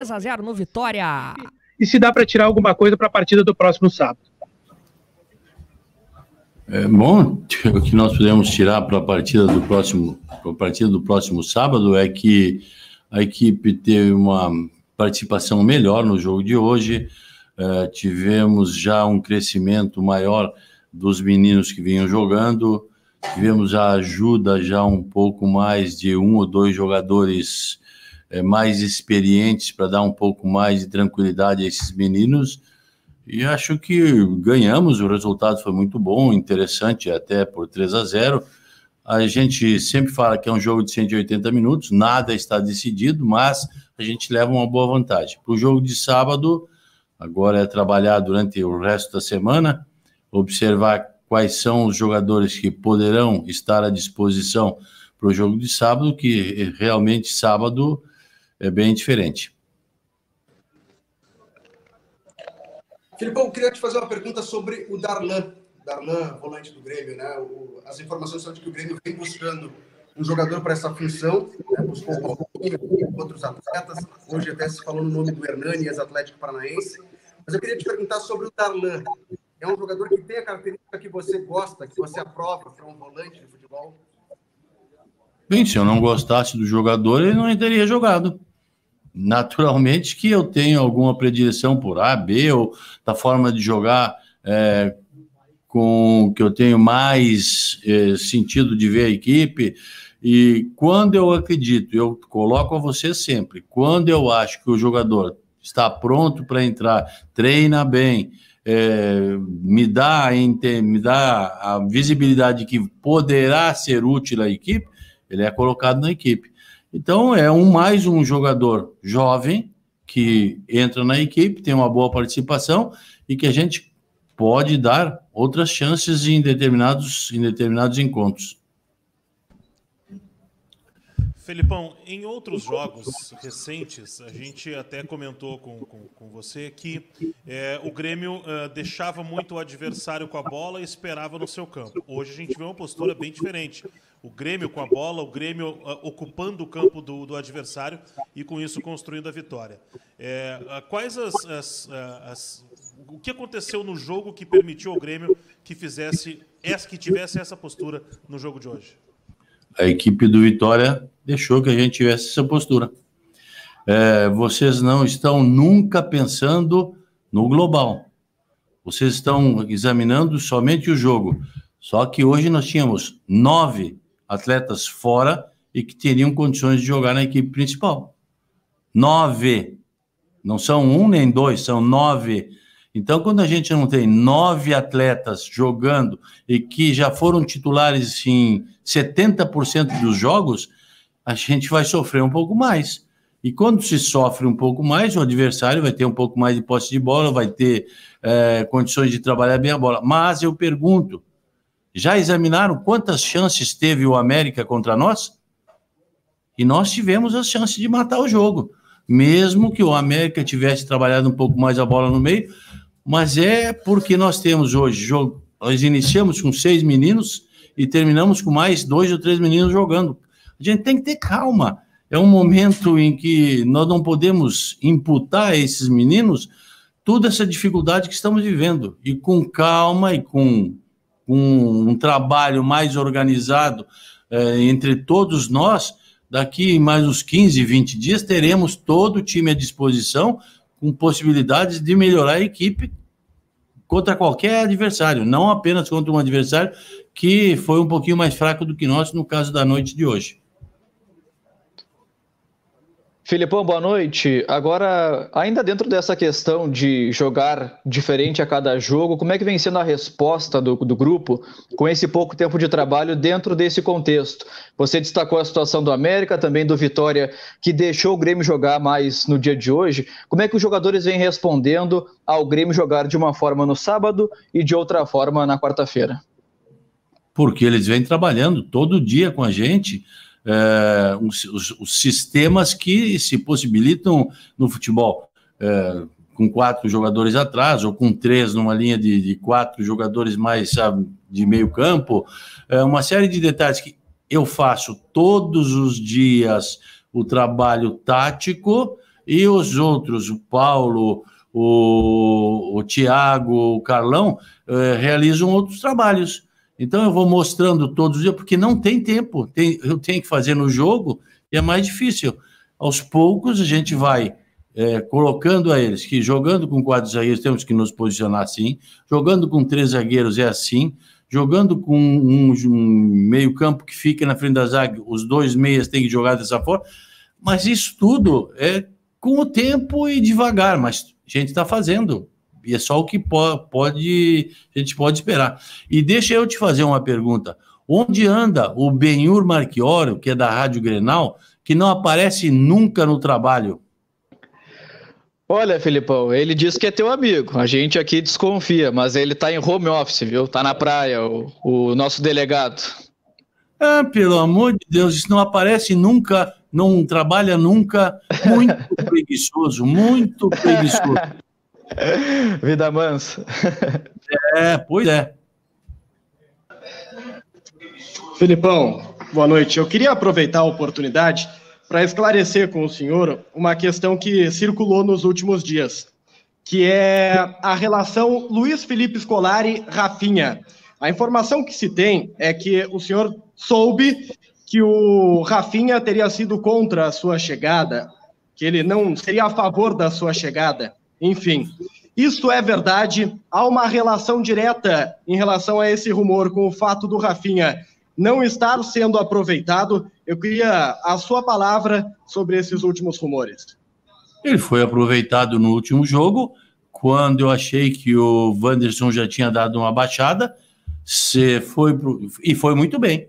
3 a 0 no Vitória. E se dá para tirar alguma coisa para a partida do próximo sábado? É bom, o que nós podemos tirar para a partida do próximo para a partida do próximo sábado é que a equipe teve uma participação melhor no jogo de hoje. É, tivemos já um crescimento maior dos meninos que vinham jogando. Tivemos a ajuda já um pouco mais de um ou dois jogadores é, mais experientes para dar um pouco mais de tranquilidade a esses meninos. E acho que ganhamos, o resultado foi muito bom, interessante, até por 3 a 0. A gente sempre fala que é um jogo de 180 minutos, nada está decidido, mas a gente leva uma boa vantagem. Para o jogo de sábado, agora é trabalhar durante o resto da semana, observar quais são os jogadores que poderão estar à disposição para o jogo de sábado, que realmente sábado é bem diferente. Filipão, queria te fazer uma pergunta sobre o Darlan, Darlan, volante do Grêmio, né? O, as informações são de que o Grêmio vem buscando um jogador para essa função, né? buscou o outros atletas, hoje até se falou no nome do Hernani, ex-atlético paranaense, mas eu queria te perguntar sobre o Darlan, é um jogador que tem a característica que você gosta, que você aprova para um volante de futebol? Bem, se eu não gostasse do jogador, ele não teria jogado. Naturalmente que eu tenho alguma predileção por A, B, ou da forma de jogar é, com que eu tenho mais é, sentido de ver a equipe. E quando eu acredito, eu coloco a você sempre, quando eu acho que o jogador está pronto para entrar, treina bem, é, me, dá, me dá a visibilidade que poderá ser útil à equipe, ele é colocado na equipe. Então é um mais um jogador jovem que entra na equipe, tem uma boa participação e que a gente pode dar outras chances em determinados, em determinados encontros. Felipão, em outros jogos recentes, a gente até comentou com, com, com você que é, o Grêmio é, deixava muito o adversário com a bola e esperava no seu campo. Hoje a gente vê uma postura bem diferente o Grêmio com a bola, o Grêmio ah, ocupando o campo do, do adversário e com isso construindo a vitória. É, ah, quais as, as, ah, as, o que aconteceu no jogo que permitiu ao Grêmio que fizesse essa, que tivesse essa postura no jogo de hoje? A equipe do Vitória deixou que a gente tivesse essa postura. É, vocês não estão nunca pensando no global. Vocês estão examinando somente o jogo. Só que hoje nós tínhamos nove atletas fora e que teriam condições de jogar na equipe principal. Nove. Não são um nem dois, são nove. Então, quando a gente não tem nove atletas jogando e que já foram titulares em 70% dos jogos, a gente vai sofrer um pouco mais. E quando se sofre um pouco mais, o adversário vai ter um pouco mais de posse de bola, vai ter é, condições de trabalhar bem a bola. Mas eu pergunto: já examinaram quantas chances teve o América contra nós? E nós tivemos a chance de matar o jogo. Mesmo que o América tivesse trabalhado um pouco mais a bola no meio, mas é porque nós temos hoje jogo. Nós iniciamos com seis meninos e terminamos com mais dois ou três meninos jogando. A gente tem que ter calma. É um momento em que nós não podemos imputar a esses meninos toda essa dificuldade que estamos vivendo. E com calma e com um, um trabalho mais organizado é, entre todos nós, daqui mais uns 15, 20 dias teremos todo o time à disposição com possibilidades de melhorar a equipe contra qualquer adversário, não apenas contra um adversário que foi um pouquinho mais fraco do que nós no caso da noite de hoje. Filipão, boa noite. Agora, ainda dentro dessa questão de jogar diferente a cada jogo, como é que vem sendo a resposta do, do grupo com esse pouco tempo de trabalho dentro desse contexto? Você destacou a situação do América, também do Vitória, que deixou o Grêmio jogar mais no dia de hoje. Como é que os jogadores vêm respondendo ao Grêmio jogar de uma forma no sábado e de outra forma na quarta-feira? Porque eles vêm trabalhando todo dia com a gente é, os, os, sistemas que se possibilitam no futebol. É, com quatro jogadores atrás, ou com três numa linha de, de quatro jogadores mais, sabe, de meio campo, é uma série de detalhes que eu faço todos os dias o trabalho tático e os outros, o Paulo, o, o Tiago, o Carlão, realizam outros trabalhos. Então eu vou mostrando todos os dias, porque não tem tempo. Tem, eu tenho que fazer no jogo e é mais difícil. Aos poucos a gente vai é, colocando a eles que jogando com quatro zagueiros temos que nos posicionar assim, jogando com três zagueiros é assim, jogando com um, um meio campo que fica na frente da zaga, os dois meias têm que jogar dessa forma. Mas isso tudo é com o tempo e devagar, mas a gente está fazendo. E é só o que pode, a gente pode esperar. E deixa eu te fazer uma pergunta. Onde anda o Benhur Marchioro, que é da Rádio Grenal, que não aparece nunca no trabalho? Olha, Felipão, ele diz que é teu amigo. A gente aqui desconfia, mas ele tá em home office, viu? Tá na praia, o, o nosso delegado. Ah, pelo amor de Deus, isso não aparece nunca, não trabalha nunca. Muito preguiçoso, muito preguiçoso. Vida mansa. É, pois é. Filipão, boa noite. Eu queria aproveitar a oportunidade para esclarecer com o senhor uma questão que circulou nos últimos dias, que é a relação Luiz Felipe Scolari Rafinha. A informação que se tem é que o senhor soube que o Rafinha teria sido contra a sua chegada, que ele não seria a favor da sua chegada. Enfim, isto é verdade. Há uma relação direta em relação a esse rumor com o fato do Rafinha não estar sendo aproveitado. Eu queria a sua palavra sobre esses últimos rumores. Ele foi aproveitado no último jogo, quando eu achei que o Wanderson já tinha dado uma baixada. Se foi pro... e foi muito bem.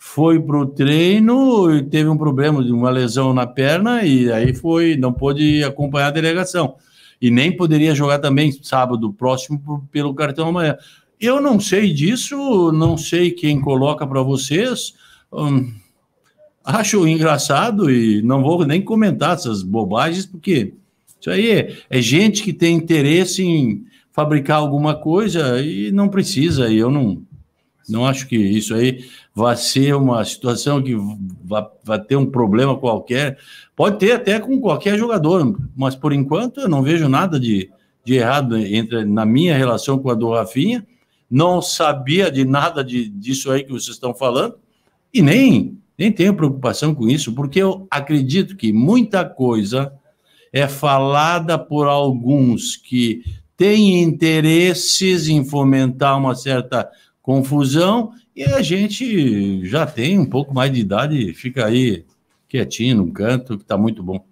Foi para o treino e teve um problema de uma lesão na perna e aí foi, não pôde acompanhar a delegação e nem poderia jogar também sábado próximo pelo cartão amanhã. Eu não sei disso, não sei quem coloca para vocês. Hum, acho engraçado e não vou nem comentar essas bobagens, porque isso aí é, é gente que tem interesse em fabricar alguma coisa e não precisa, e eu não, não acho que isso aí vai ser uma situação que vai, vai, ter um problema qualquer. Pode ter até com qualquer jogador, mas por enquanto eu não vejo nada de, de errado entre, na minha relação com a do Rafinha. Não sabia de nada de, disso aí que vocês estão falando e nem, nem tenho preocupação com isso, porque eu acredito que muita coisa é falada por alguns que têm interesses em fomentar uma certa confusão, e a gente já tem um pouco mais de idade, fica aí quietinho no canto, que está muito bom.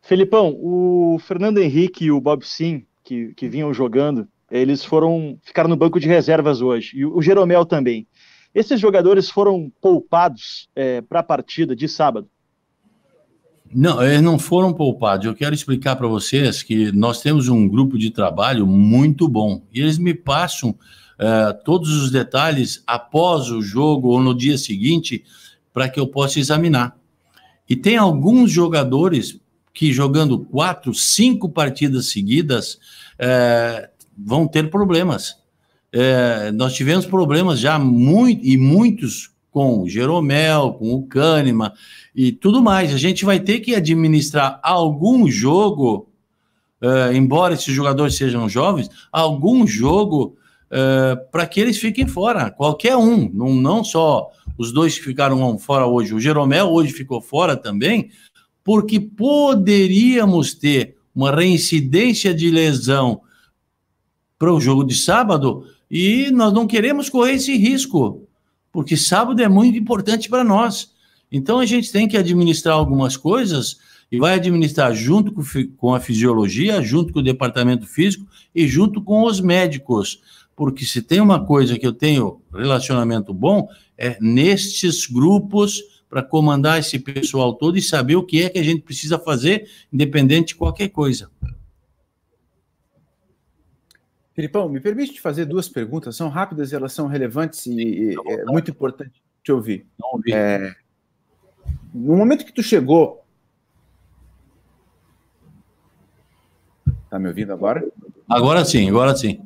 Felipão, o Fernando Henrique e o Bob Sim, que, que vinham jogando, eles foram ficar no banco de reservas hoje, e o Jeromel também. Esses jogadores foram poupados é, para a partida de sábado. Não, eles não foram poupados. Eu quero explicar para vocês que nós temos um grupo de trabalho muito bom e eles me passam eh, todos os detalhes após o jogo ou no dia seguinte para que eu possa examinar. E tem alguns jogadores que jogando quatro, cinco partidas seguidas eh, vão ter problemas. Eh, nós tivemos problemas já muito e muitos com o Jeromel, com o Cânima e tudo mais. A gente vai ter que administrar algum jogo, uh, embora esses jogadores sejam jovens, algum jogo uh, eh, para que eles fiquem fora. Qualquer um, não, não só os dois que ficaram fora hoje. O Jeromel hoje ficou fora também, porque poderíamos ter uma reincidência de lesão para o jogo de sábado e nós não queremos correr esse risco porque sábado é muito importante para nós. Então a gente tem que administrar algumas coisas e vai administrar junto com a fisiologia, junto com o departamento físico e junto com os médicos. Porque se tem uma coisa que eu tenho relacionamento bom, é nestes grupos para comandar esse pessoal todo e saber o que é que a gente precisa fazer, independente de qualquer coisa. Filipão, me permite te fazer duas perguntas, são rápidas e elas são relevantes e é muito importante te ouvir. Não ouvi. É, no momento que tu chegou. Tá me ouvindo agora? Agora sim, agora sim.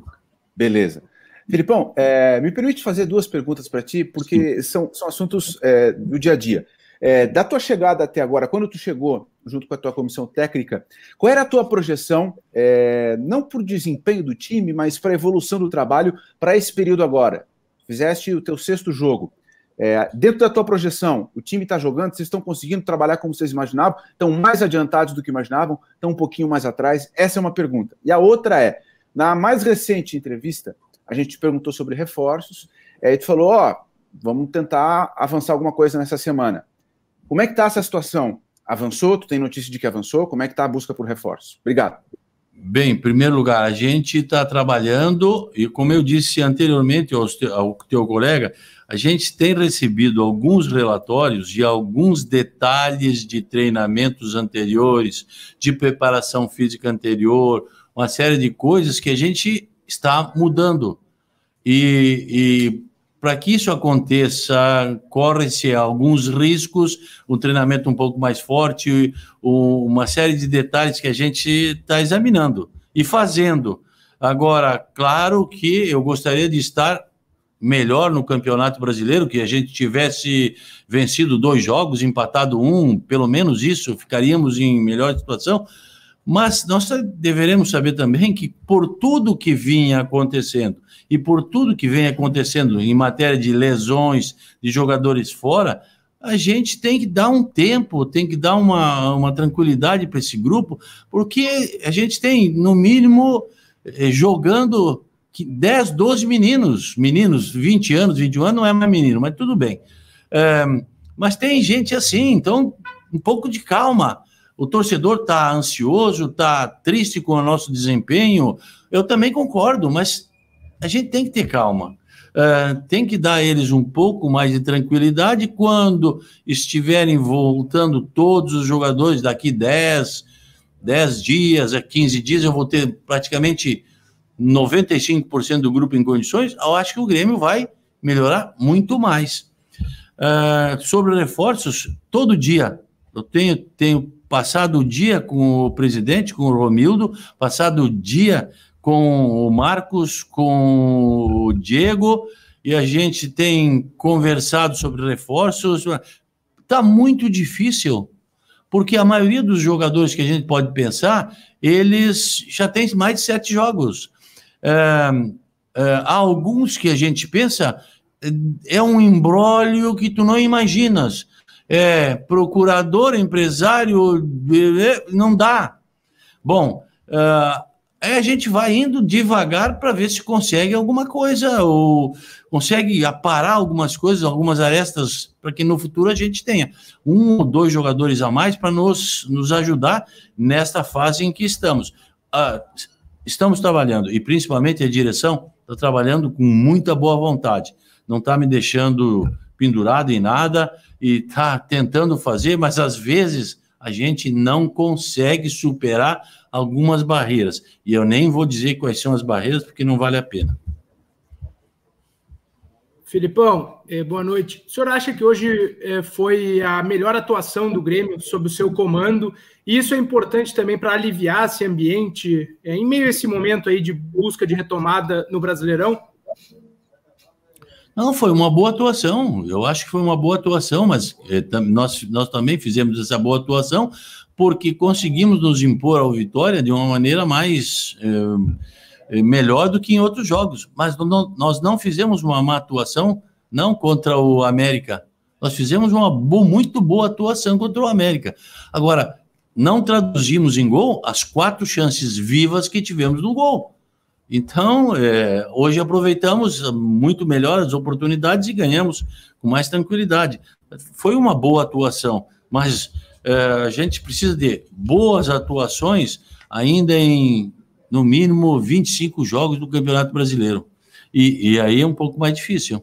Beleza. Filipão, é, me permite fazer duas perguntas para ti, porque são, são assuntos é, do dia a dia. É, da tua chegada até agora, quando tu chegou junto com a tua comissão técnica, qual era a tua projeção, é, não por desempenho do time, mas para a evolução do trabalho para esse período agora? Fizeste o teu sexto jogo. É, dentro da tua projeção, o time está jogando, vocês estão conseguindo trabalhar como vocês imaginavam, estão mais adiantados do que imaginavam, estão um pouquinho mais atrás? Essa é uma pergunta. E a outra é, na mais recente entrevista, a gente te perguntou sobre reforços, é, e tu falou, ó, oh, vamos tentar avançar alguma coisa nessa semana como é que está essa situação? Avançou? Tu tem notícia de que avançou? Como é que está a busca por reforço? Obrigado. Bem, em primeiro lugar, a gente está trabalhando, e como eu disse anteriormente ao teu, ao teu colega, a gente tem recebido alguns relatórios de alguns detalhes de treinamentos anteriores, de preparação física anterior, uma série de coisas que a gente está mudando. E, e para que isso aconteça, correm se alguns riscos, um treinamento um pouco mais forte, uma série de detalhes que a gente está examinando e fazendo. Agora, claro que eu gostaria de estar melhor no Campeonato Brasileiro, que a gente tivesse vencido dois jogos, empatado um, pelo menos isso, ficaríamos em melhor situação. Mas nós deveremos saber também que, por tudo que vinha acontecendo e por tudo que vem acontecendo em matéria de lesões de jogadores fora, a gente tem que dar um tempo, tem que dar uma, uma tranquilidade para esse grupo, porque a gente tem, no mínimo, eh, jogando 10, 12 meninos, meninos, 20 anos, 21 anos, não é mais menino, mas tudo bem. É, mas tem gente assim, então um pouco de calma. O torcedor está ansioso, está triste com o nosso desempenho. Eu também concordo, mas a gente tem que ter calma. Uh, tem que dar a eles um pouco mais de tranquilidade quando estiverem voltando todos os jogadores daqui 10, 10 dias, 15 é, dias, eu vou ter praticamente 95% do grupo em condições, eu acho que o Grêmio vai melhorar muito mais. Uh, sobre reforços, todo dia eu tenho, tenho passado o dia com o presidente, com o Romildo, passado o dia com o Marcos, com o Diego, e a gente tem conversado sobre reforços. Está muito difícil, porque a maioria dos jogadores que a gente pode pensar, eles já têm mais de sete jogos. É, é, há alguns que a gente pensa, é um embrólio que tu não imaginas é, procurador, empresário, é, é, não dá. Bom, uh, aí a gente vai indo devagar para ver se consegue alguma coisa, ou consegue aparar algumas coisas, algumas arestas, para que no futuro a gente tenha um ou dois jogadores a mais para nos, nos ajudar nesta fase em que estamos. Uh, estamos trabalhando, e principalmente a direção está trabalhando com muita boa vontade, não está me deixando pendurado em nada e está tentando fazer, mas às vezes a gente não consegue superar algumas barreiras. E eu nem vou dizer quais são as barreiras, porque não vale a pena. Filipão, eh, boa noite. O senhor acha que hoje eh, foi a melhor atuação do Grêmio sob o seu comando? E isso é importante também para aliviar esse ambiente eh, em meio a esse momento aí de busca de retomada no Brasileirão? Não, foi uma boa atuação. Eu acho que foi uma boa atuação, mas eh, nós, nós também fizemos essa boa atuação porque conseguimos nos impor ao Vitória de uma maneira mais eh, eh, melhor do que em outros jogos. Mas não, nós não fizemos uma má atuação, não contra o América. Nós fizemos uma bo muito boa atuação contra o América. Agora, não traduzimos em gol as quatro chances vivas que tivemos no gol. Então, é, hoje aproveitamos muito melhor as oportunidades e ganhamos com mais tranquilidade. Foi uma boa atuação, mas é, a gente precisa de boas atuações ainda em, no mínimo, 25 jogos do Campeonato Brasileiro. E, e aí é um pouco mais difícil.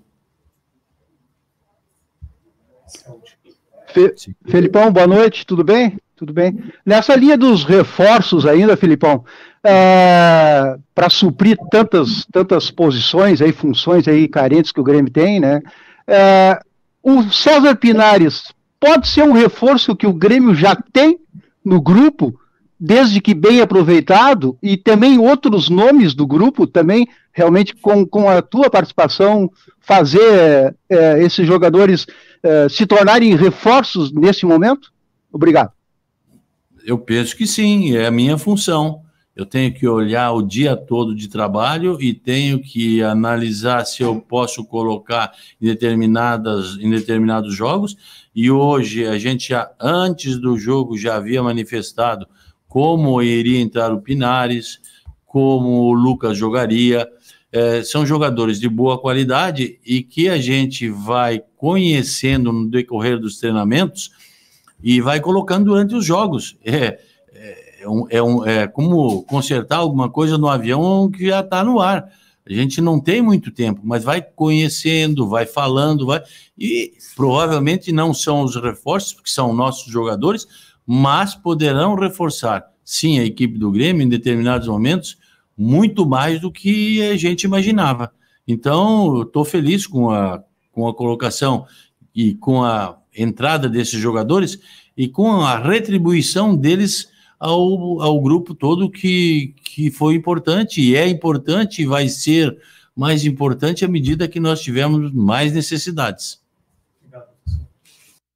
Fe Felipão, boa noite, tudo bem? Tudo bem? Nessa linha dos reforços ainda, Filipão, é, para suprir tantas, tantas posições aí, funções aí carentes que o Grêmio tem, né? É, o César Pinares pode ser um reforço que o Grêmio já tem no grupo, desde que bem aproveitado, e também outros nomes do grupo também, realmente com, com a tua participação, fazer é, esses jogadores é, se tornarem reforços nesse momento? Obrigado. Eu penso que sim, é a minha função. Eu tenho que olhar o dia todo de trabalho e tenho que analisar se eu posso colocar em, determinadas, em determinados jogos. E hoje a gente já, antes do jogo já havia manifestado como iria entrar o Pinares, como o Lucas jogaria. É, são jogadores de boa qualidade e que a gente vai conhecendo no decorrer dos treinamentos e vai colocando durante os jogos. É, é, é, um, é, um, é como consertar alguma coisa no avião que já está no ar. A gente não tem muito tempo, mas vai conhecendo, vai falando, vai. E provavelmente não são os reforços, porque são nossos jogadores, mas poderão reforçar, sim, a equipe do Grêmio em determinados momentos, muito mais do que a gente imaginava. Então, estou feliz com a, com a colocação e com a entrada desses jogadores e com a retribuição deles ao, ao grupo todo que, que foi importante e é importante e vai ser mais importante à medida que nós tivermos mais necessidades.